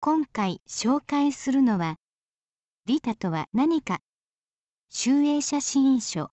今回紹介するのは「リタとは何か集英写真書」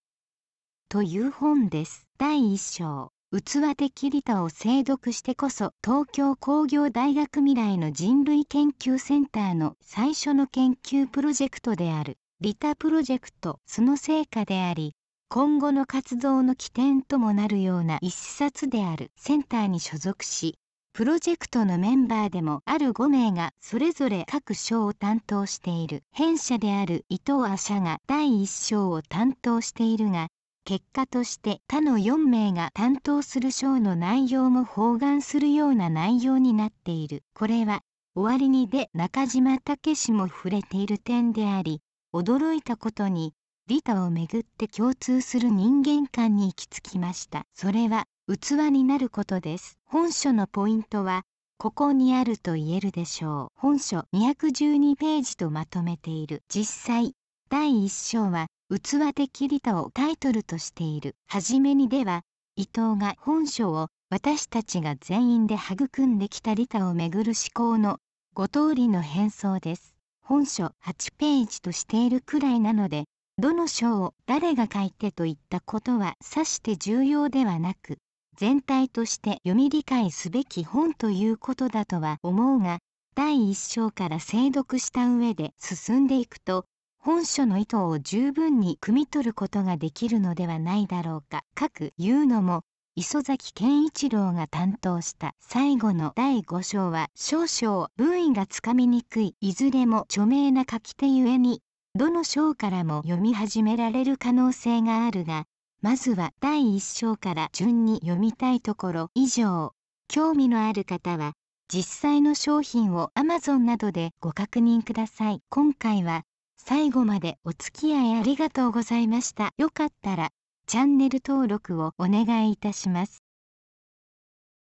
という本です。第1章器的リタを精読してこそ東京工業大学未来の人類研究センターの最初の研究プロジェクトであるリタプロジェクトその成果であり今後の活動の起点ともなるような一冊であるセンターに所属しプロジェクトのメンバーでもある5名がそれぞれ各章を担当している編者である伊藤亜社が第1章を担当しているが結果として他の4名が担当する章の内容も包含するような内容になっているこれは終わりにで中島武史も触れている点であり驚いたことに利他をめぐって共通する人間観に行き着きましたそれは器になることです本書のポイントはここにあると言えるでしょう本書212ページとまとめている実際第1章は器的利他をタイトルとしているはじめにでは伊藤が本書を私たちが全員で育んできた利他をめぐる思考の5通りの変装です本書8ページとしているくらいなのでどの章を誰が書いてといったことはさして重要ではなく全体として読み理解すべき本ということだとは思うが第一章から精読した上で進んでいくと本書の意図を十分に汲み取ることができるのではないだろうか。かくいうのも磯崎健一郎が担当した最後の第5章は少々文意がつかみにくいいずれも著名な書き手ゆえにどの章からも読み始められる可能性があるがまずは第1章から順に読みたいところ以上。興味のある方は、実際の商品を Amazon などでご確認ください。今回は最後までお付き合いありがとうございました。よかったらチャンネル登録をお願いいたします。